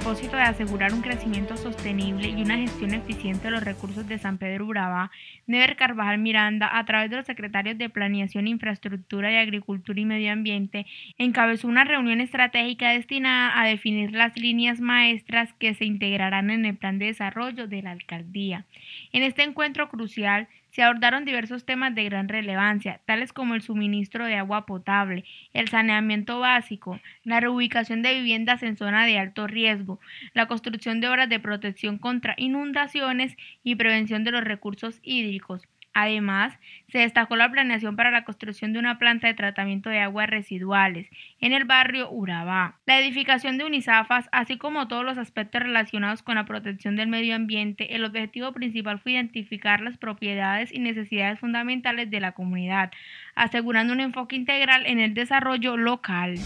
de asegurar un crecimiento sostenible y una gestión eficiente de los recursos de San Pedro Urabá, Never Carvajal Miranda, a través de los secretarios de Planeación, Infraestructura y Agricultura y Medio Ambiente, encabezó una reunión estratégica destinada a definir las líneas maestras que se integrarán en el plan de desarrollo de la alcaldía. En este encuentro crucial, se abordaron diversos temas de gran relevancia, tales como el suministro de agua potable, el saneamiento básico, la reubicación de viviendas en zona de alto riesgo, la construcción de obras de protección contra inundaciones y prevención de los recursos hídricos. Además, se destacó la planeación para la construcción de una planta de tratamiento de aguas residuales en el barrio Urabá, la edificación de Unizafas, así como todos los aspectos relacionados con la protección del medio ambiente. El objetivo principal fue identificar las propiedades y necesidades fundamentales de la comunidad, asegurando un enfoque integral en el desarrollo local.